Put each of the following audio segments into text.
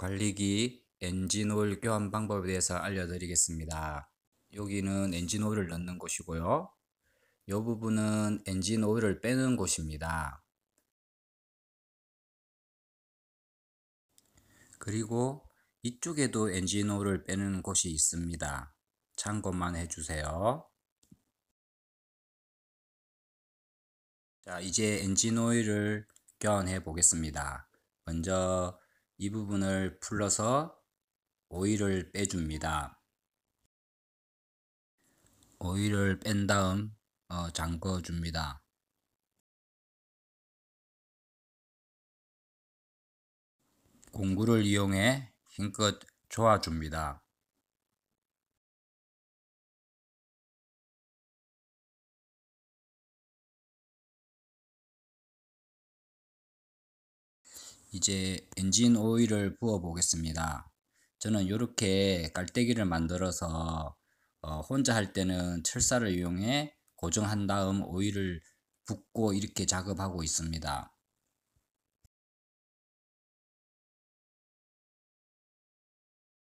관리기 엔진오일 교환 방법에 대해서 알려드리겠습니다. 여기는 엔진오일을 넣는 곳이고요. 이 부분은 엔진오일을 빼는 곳입니다. 그리고 이쪽에도 엔진오일을 빼는 곳이 있습니다. 참고만 해주세요. 자, 이제 엔진오일을 교환해 보겠습니다. 먼저 이 부분을 풀러서 오일을 빼줍니다. 오일을 뺀 다음 어, 잠궈 줍니다. 공구를 이용해 힘껏 조아줍니다. 이제 엔진 오일을 부어 보겠습니다. 저는 이렇게 깔때기를 만들어서 어, 혼자 할 때는 철사를 이용해 고정한 다음 오일을 붓고 이렇게 작업하고 있습니다.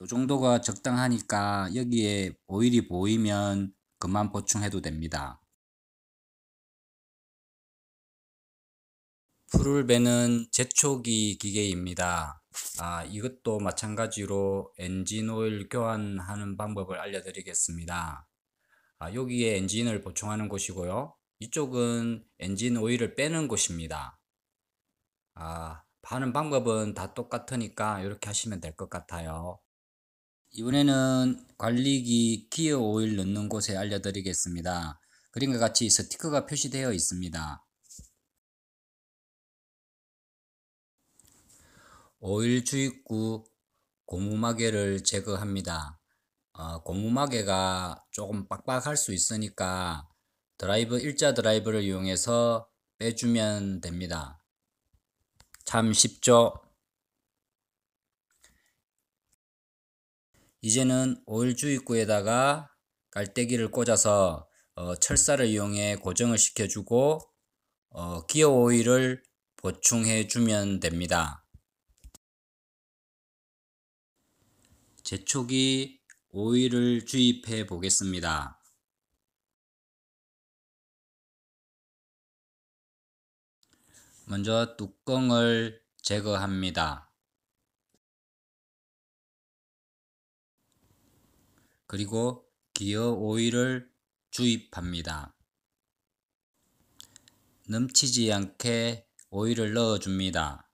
이 정도가 적당하니까 여기에 오일이 보이면 그만 보충해도 됩니다. 풀을 베는 제초기 기계입니다. 아, 이것도 마찬가지로 엔진 오일 교환하는 방법을 알려드리겠습니다. 아, 여기에 엔진을 보충하는 곳이고요. 이쪽은 엔진 오일을 빼는 곳입니다. 아, 하는 방법은 다 똑같으니까 이렇게 하시면 될 것 같아요. 이번에는 관리기 기어 오일 넣는 곳에 알려드리겠습니다. 그림과 같이 스티커가 표시되어 있습니다. 오일 주입구 고무마개를 제거합니다. 어, 고무마개가 조금 빡빡할 수 있으니까 드라이브 일자 드라이브를 이용해서 빼주면 됩니다. 참 쉽죠? 이제는 오일 주입구에다가 깔때기를 꽂아서 어, 철사를 이용해 고정을 시켜주고 어, 기어 오일을 보충해 주면 됩니다. 제초기 오일을 주입해 보겠습니다. 먼저 뚜껑을 제거합니다. 그리고 기어 오일을 주입합니다. 넘치지 않게 오일을 넣어줍니다.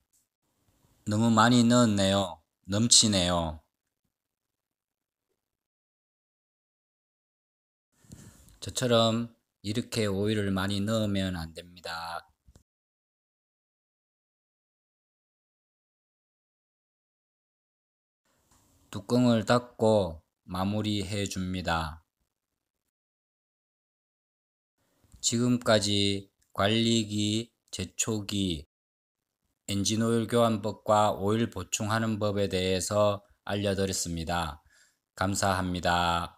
너무 많이 넣었네요. 넘치네요. 저처럼 이렇게 오일을 많이 넣으면 안 됩니다. 뚜껑을 닫고 마무리해 줍니다. 지금까지 관리기, 제초기, 엔진오일 교환법과 오일 보충하는 법에 대해서 알려드렸습니다. 감사합니다.